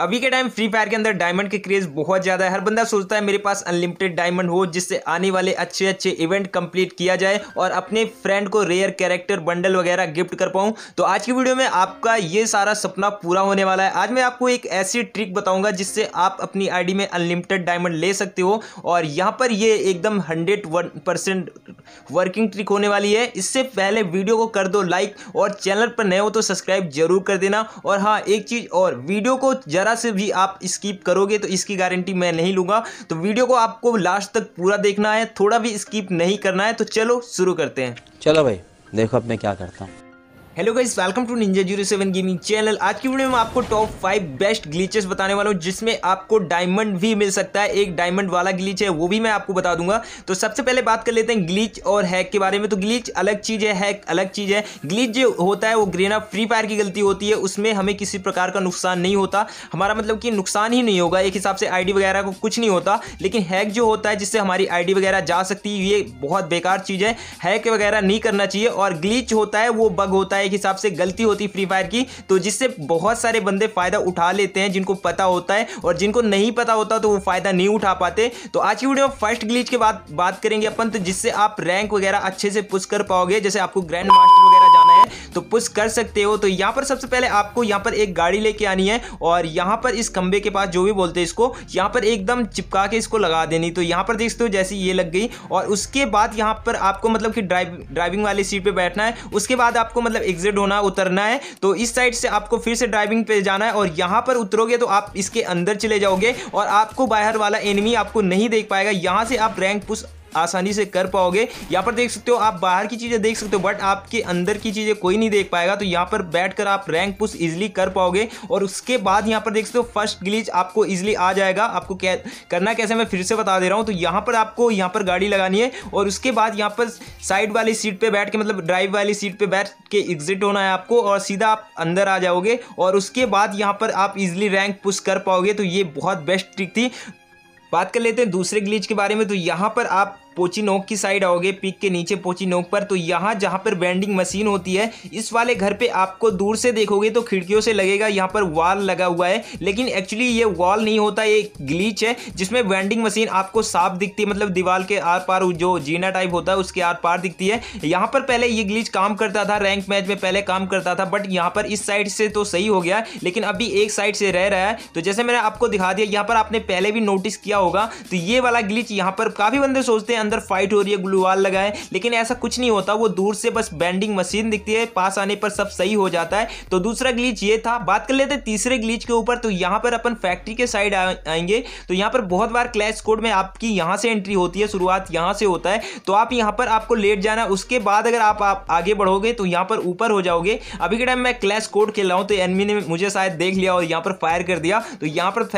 अभी के time free fire के अंदर डायमंड के क्रेज बहुत ज़्यादा है हर बंदा सोचता है मेरे पास अनलिमिटेड डायमंड हो जिससे आने वाले अच्छे अच्छे इवेंट कंप्लीट किया जाए और अपने फ्रेंड को रेयर कैरेक्टर बंडल वगैरह गिफ्ट कर पाऊँ तो आज की वीडियो में आपका ये सारा सपना पूरा होने वाला है आज मैं आपको एक ऐसी ट्रिक बताऊंगा जिससे आप अपनी आई में अनलिमिटेड डायमंड ले सकते हो और यहाँ पर ये एकदम हंड्रेड वर्किंग ट्रिक होने वाली है इससे पहले वीडियो को कर दो लाइक और चैनल पर नए हो तो सब्सक्राइब जरूर कर देना और हाँ एक चीज़ और वीडियो को जरा ज़रा से भी आप स्कीप करोगे तो इसकी गारंटी मैं नहीं लूँगा तो वीडियो को आपको लास्ट तक पूरा देखना है थोड़ा भी स्कीप नहीं करना है तो चलो शुरू करते हैं चलो भाई देखो अब मैं क्या करता हूँ hello guys welcome to Ninja zero seven gaming channel आज की वीडियो में आपको टॉप फाइव बेस्ट ग्लीचेस बताने वाला हूँ जिसमें आपको डायमंड भी मिल सकता है एक डायमंड वाला ग्लीच है वो भी मैं आपको बता दूंगा तो सबसे पहले बात कर लेते हैं ग्लीच और हैक के बारे में तो ग्लीच अलग चीज़ है हैक अलग चीज़ है ग्लीच जो होता है वो ग्रेना फ्री फायर की गलती होती है उसमें हमें किसी प्रकार का नुकसान नहीं होता हमारा मतलब कि नुकसान ही नहीं होगा एक हिसाब से आई वगैरह को कुछ नहीं होता लेकिन हैक जो होता है जिससे हमारी आई वगैरह जा सकती है ये बहुत बेकार चीज़ है हैक वगैरह नहीं करना चाहिए और ग्लीच होता है वो बग होता है एक हिसाब से गलती होती फ्री फायर की तो जिससे बहुत सारे बंदे फ़ायदा उठा लेते हैं जिनको पता होता है और जिनको नहीं पता होता तो वो फ़ायदा नहीं उठा पाते तो आज की वीडियो फर्स्ट ग्लीच के बाद बात करेंगे अपन तो जिससे आप रैंक वगैरह अच्छे से पुष्ट कर पाओगे जैसे आपको ग्रैंड मास्टर वगैरह तो पुश कर सकते हो तो यहाँ पर सबसे पहले आपको यहाँ पर एक गाड़ी लेके आनी है और यहाँ पर इस खंबे के पास जो भी बोलते हैं इसको यहाँ पर एकदम चिपका के इसको लगा देनी तो यहाँ पर देख सकते हो जैसे ये लग गई और उसके बाद यहाँ पर आपको मतलब कि ड्राइव ड्राइविंग वाली सीट पर बैठना है उसके बाद आपको मतलब एग्जिट होना उतरना है तो इस साइड से आपको फिर से ड्राइविंग पे जाना है और यहाँ पर उतरोगे तो आप इसके अंदर चले जाओगे और आपको बाहर वाला एनिमी आपको नहीं देख पाएगा यहाँ से आप रैंक पुश आसानी से कर पाओगे यहाँ पर देख सकते हो आप बाहर की चीज़ें देख सकते हो बट आपके अंदर की चीज़ें कोई नहीं देख पाएगा तो यहाँ पर बैठकर आप रैंक पुश इजिली कर पाओगे और उसके बाद यहाँ पर देख सकते हो फर्स्ट ग्लीच आपको इजिली आ जाएगा आपको क्या करना कैसे मैं फिर से बता दे रहा हूँ तो यहाँ पर आपको यहाँ पर गाड़ी लगानी है और उसके बाद यहाँ पर साइड वाली सीट पर बैठ के मतलब ड्राइव वाली सीट पर बैठ के एग्जिट होना है आपको और सीधा आप अंदर आ जाओगे और उसके बाद यहाँ पर आप इजिली रैंक पुश कर पाओगे तो ये बहुत बेस्ट ट्रिक थी बात कर लेते हैं दूसरे ग्लीच के बारे में तो यहाँ पर आप नोक की साइड आओगे पिक के नीचे पोची नोक पर तो यहाँ जहाँ पर वेंडिंग मशीन होती है इस वाले घर पे आपको दूर से देखोगे तो खिड़कियों से लगेगा यहाँ पर वॉल लगा हुआ है लेकिन एक्चुअली ये वॉल नहीं होता ये ग्लीच है जिसमें वेंडिंग मशीन आपको साफ दिखती है मतलब दीवार के आर पार जो जीना टाइप होता है उसके आर पार दिखती है यहाँ पर पहले ये ग्लीच काम करता था रैंक मैच में पहले काम करता था बट यहाँ पर इस साइड से तो सही हो गया लेकिन अभी एक साइड से रह रहा है तो जैसे मैंने आपको दिखा दिया यहाँ पर आपने पहले भी नोटिस किया होगा तो ये वाला ग्लीच यहाँ पर काफ़ी बंदे सोचते हैं अंदर फाइट हो रही है ग्लूवाल लगाए लेकिन ऐसा कुछ नहीं होता वो दूर से बस बैंडिंग मशीन दिखती है पास आने पर सब सही हो जाता है तो दूसरा ग्लीच ये था बात कर लेते तीसरे ग्लीच के ऊपर तो यहाँ पर अपन फैक्ट्री के साइड आएंगे तो यहाँ पर बहुत बार क्लैश कोड में आपकी यहाँ से एंट्री होती है शुरुआत यहाँ से होता है तो आप यहाँ पर आपको लेट जाना उसके बाद अगर आप, आगे बढ़ोगे तो यहाँ पर ऊपर हो जाओगे अभी के टाइम मैं क्लैश कोड खेल रहा हूँ तो एनमी ने मुझे शायद देख लिया और यहाँ पर फायर कर दिया तो यहाँ पर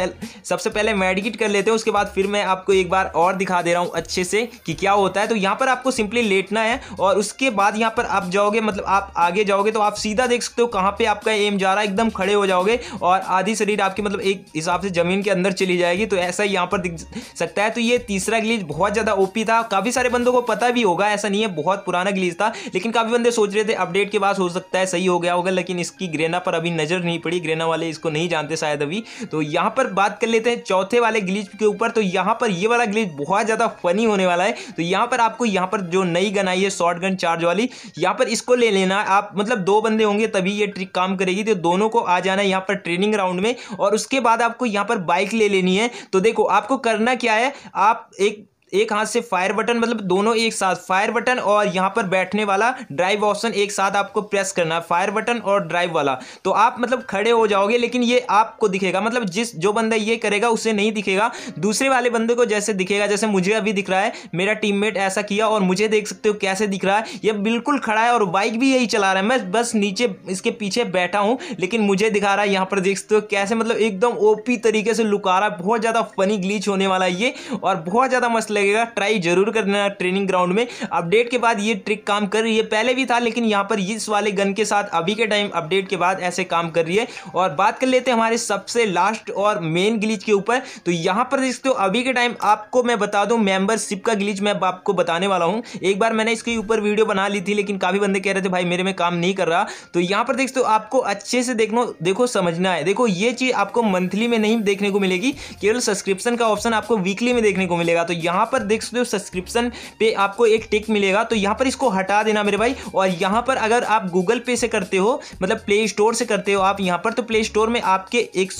सबसे पहले मेडिकेट कर लेते हैं उसके बाद फिर मैं आपको एक बार और दिखा दे रहा हूँ अच्छे से कि क्या होता है तो यहाँ पर आपको सिंपली लेटना है और उसके बाद यहाँ पर आप जाओगे मतलब आप आगे जाओगे तो आप सीधा देख सकते हो कहाँ पे आपका एम जा रहा है एकदम खड़े हो जाओगे और आधी शरीर आपकी मतलब एक हिसाब से ज़मीन के अंदर चली जाएगी तो ऐसा ही यहाँ पर दिख सकता है तो ये तीसरा ग्लीज बहुत ज़्यादा ओपी था काफ़ी सारे बंदों को पता भी होगा ऐसा नहीं है बहुत पुराना ग्लीज था लेकिन काफ़ी बंदे सोच रहे थे अपडेट के बाद हो सकता है सही हो गया होगा लेकिन इसकी ग्रेना पर अभी नज़र नहीं पड़ी ग्रेना वाले इसको नहीं जानते शायद अभी तो यहाँ पर बात कर लेते हैं चौथे वाले ग्लीज के ऊपर तो यहाँ पर ये वाला ग्लीज बहुत ज़्यादा फनी होने वाला वाला है तो यहाँ पर आपको यहाँ पर जो नई गन आई है शॉर्ट गन चार्ज वाली यहाँ पर इसको ले लेना आप मतलब दो बंदे होंगे तभी ये ट्रिक काम करेगी तो दोनों को आ जाना यहां यहाँ पर ट्रेनिंग राउंड में और उसके बाद आपको यहाँ पर बाइक ले लेनी है तो देखो आपको करना क्या है आप एक एक हाथ से फायर बटन मतलब दोनों एक साथ फायर बटन और यहाँ पर बैठने वाला ड्राइव ऑप्शन एक साथ आपको प्रेस करना है फायर बटन और ड्राइव वाला तो आप मतलब खड़े हो जाओगे लेकिन ये आपको दिखेगा मतलब जिस जो बंदा ये करेगा उसे नहीं दिखेगा दूसरे वाले बंदे को जैसे दिखेगा जैसे मुझे अभी दिख रहा है मेरा टीम ऐसा किया और मुझे देख सकते हो कैसे दिख रहा है यह बिल्कुल खड़ा है और बाइक भी यही चला रहा है मैं बस नीचे इसके पीछे बैठा हूँ लेकिन मुझे दिखा रहा है यहाँ पर देख सकते हो कैसे मतलब एकदम ओपी तरीके से लुका रहा है बहुत ज़्यादा फनी ग्लीच होने वाला है ये और बहुत ज़्यादा मस्त लगेगा ट्राई जरूर कर देना ट्रेनिंग ग्राउंड में अपडेट के बाद ये ट्रिक काम कर रही है पहले भी था लेकिन यहाँ पर इस वाले गन के साथ अभी के टाइम अपडेट के बाद ऐसे काम कर रही है और बात कर लेते हैं हमारे सबसे लास्ट और मेन ग्लीच के ऊपर तो यहाँ पर देखते हो अभी के टाइम आपको मैं बता दूँ मेम्बरशिप का ग्लीच मैं आपको बताने वाला हूँ एक बार मैंने इसके ऊपर वीडियो बना ली थी लेकिन काफ़ी बंदे कह रहे थे भाई मेरे में काम नहीं कर रहा तो यहाँ पर देखते हो आपको अच्छे से देखो देखो समझना है देखो ये चीज़ आपको मंथली में नहीं देखने को मिलेगी केवल सब्सक्रिप्शन का ऑप्शन आपको वीकली में देखने को मिलेगा तो यहाँ पर देख सकते हो सब्सक्रिप्शन पे आपको एक टिक मिलेगा तो यहाँ पर इसको हटा देना मेरे भाई और यहाँ पर अगर आप गूगल पे से करते हो मतलब प्ले स्टोर से करते हो आप यहाँ पर तो प्ले स्टोर में आपके एक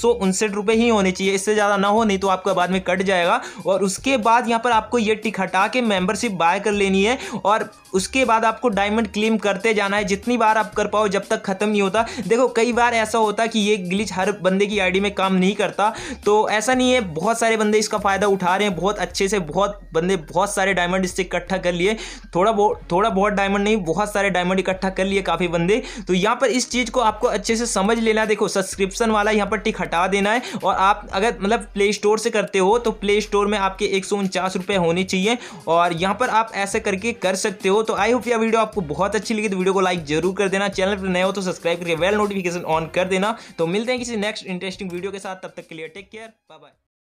रुपए ही होने चाहिए इससे ज़्यादा ना हो नहीं तो आपका बाद में कट जाएगा और उसके बाद यहाँ पर आपको ये टिक हटा के मेंबरशिप बाय कर लेनी है और उसके बाद आपको डायमंड क्लेम करते जाना है जितनी बार आप कर पाओ जब तक ख़त्म नहीं होता देखो कई बार ऐसा होता कि ये ग्लिच हर बंदे की आईडी में काम नहीं करता तो ऐसा नहीं है बहुत सारे बंदे इसका फ़ायदा उठा रहे हैं बहुत अच्छे से बहुत बंदे बहुत सारे डायमंड इससे इकट्ठा कर लिए थोड़ा बहुत थोड़ा बहुत डायमंड नहीं बहुत सारे डायमंड इकट्ठा कर लिए काफ़ी बंदे तो यहाँ पर इस चीज़ को आपको अच्छे से समझ लेना देखो सब्सक्रिप्शन वाला यहाँ पर टिक हटा देना है और आप अगर मतलब प्ले स्टोर से करते हो तो प्ले स्टोर में आपके एक होने चाहिए और यहाँ पर आप ऐसे करके कर सकते हो तो आई होप यह वीडियो आपको बहुत अच्छी लगी तो वीडियो को लाइक जरूर कर देना चैनल पर नए हो तो सब्सक्राइब करके वेल नोटिफिकेशन ऑन कर देना तो मिलते हैं किसी नेक्स्ट इंटरेस्टिंग वीडियो के साथ तब तक के लिए टेक केयर बाय बाय